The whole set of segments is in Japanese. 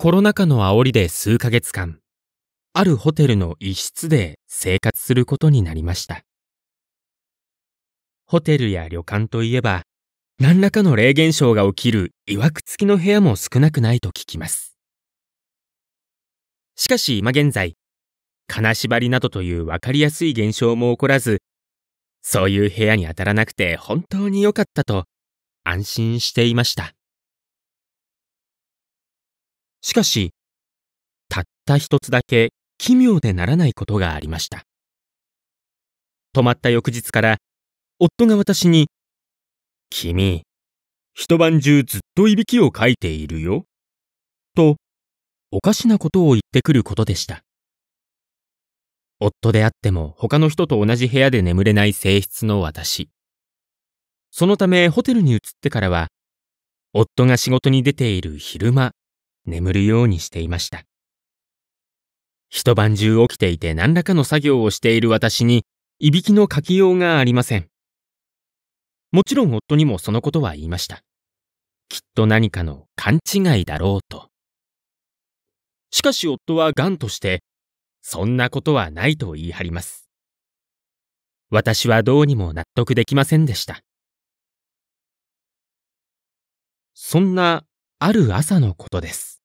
コロナ禍の煽りで数ヶ月間、あるホテルの一室で生活することになりました。ホテルや旅館といえば、何らかの霊現象が起きる曰く付きの部屋も少なくないと聞きます。しかし今現在、金縛りなどというわかりやすい現象も起こらず、そういう部屋に当たらなくて本当に良かったと安心していました。しかし、たった一つだけ奇妙でならないことがありました。泊まった翌日から、夫が私に、君、一晩中ずっといびきをかいているよ。と、おかしなことを言ってくることでした。夫であっても他の人と同じ部屋で眠れない性質の私。そのためホテルに移ってからは、夫が仕事に出ている昼間眠るようにしていました。一晩中起きていて何らかの作業をしている私に、いびきのかきようがありません。もちろん夫にもそのことは言いました。きっと何かの勘違いだろうと。しかし夫は癌として、そんなことはないと言い張ります。私はどうにも納得できませんでした。そんなある朝のことです。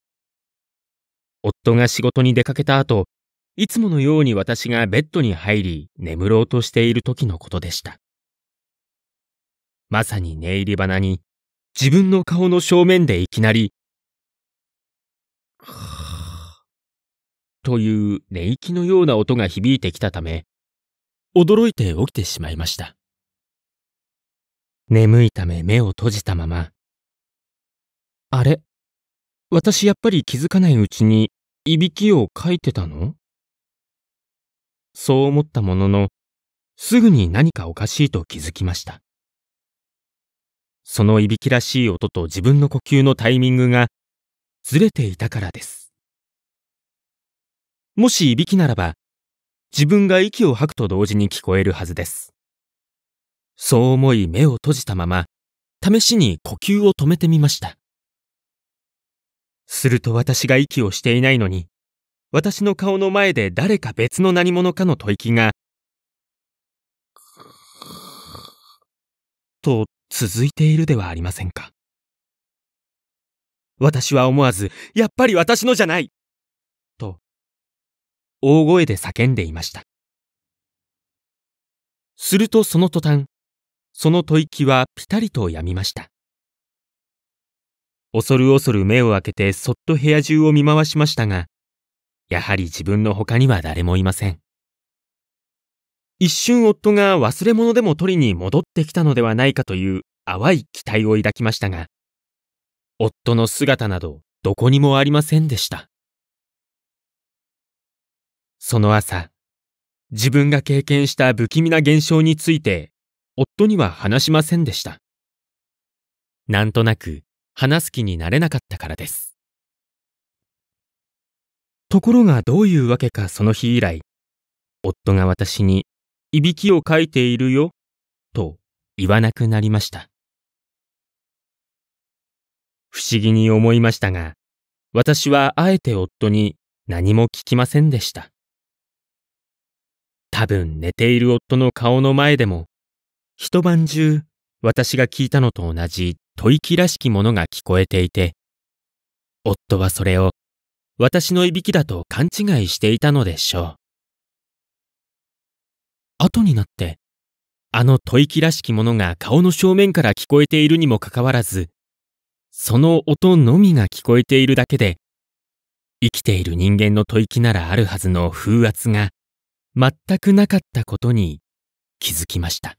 夫が仕事に出かけた後、いつものように私がベッドに入り眠ろうとしている時のことでした。まさに寝入り花に自分の顔の正面でいきなり、という寝息のような音が響いてきたため、驚いて起きてしまいました。眠いため目を閉じたまま、あれ私やっぱり気づかないうちにいびきをかいてたのそう思ったものの、すぐに何かおかしいと気づきました。そのいびきらしい音と自分の呼吸のタイミングがずれていたからです。もしいびきならば、自分が息を吐くと同時に聞こえるはずです。そう思い目を閉じたまま、試しに呼吸を止めてみました。すると私が息をしていないのに、私の顔の前で誰か別の何者かの吐息が、と続いているではありませんか。私は思わず、やっぱり私のじゃないと、大声で叫んでいました。するとその途端、その吐息はピタリとやみました。恐る恐る目を開けてそっと部屋中を見回しましたが、やはり自分の他には誰もいません。一瞬夫が忘れ物でも取りに戻ってきたのではないかという淡い期待を抱きましたが、夫の姿などどこにもありませんでした。その朝、自分が経験した不気味な現象について、夫には話しませんでした。なんとなく、話す気になれなかったからです。ところがどういうわけかその日以来、夫が私に、いびきをかいているよ、と言わなくなりました。不思議に思いましたが、私はあえて夫に何も聞きませんでした。多分寝ている夫の顔の前でも、一晩中私が聞いたのと同じ吐息らしきものが聞こえていて、夫はそれを私のいびきだと勘違いしていたのでしょう。後になって、あの吐息らしきものが顔の正面から聞こえているにもかかわらず、その音のみが聞こえているだけで、生きている人間の吐息ならあるはずの風圧が全くなかったことに気づきました。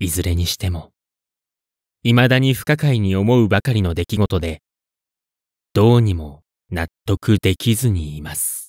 いずれにしても、未だに不可解に思うばかりの出来事で、どうにも納得できずにいます。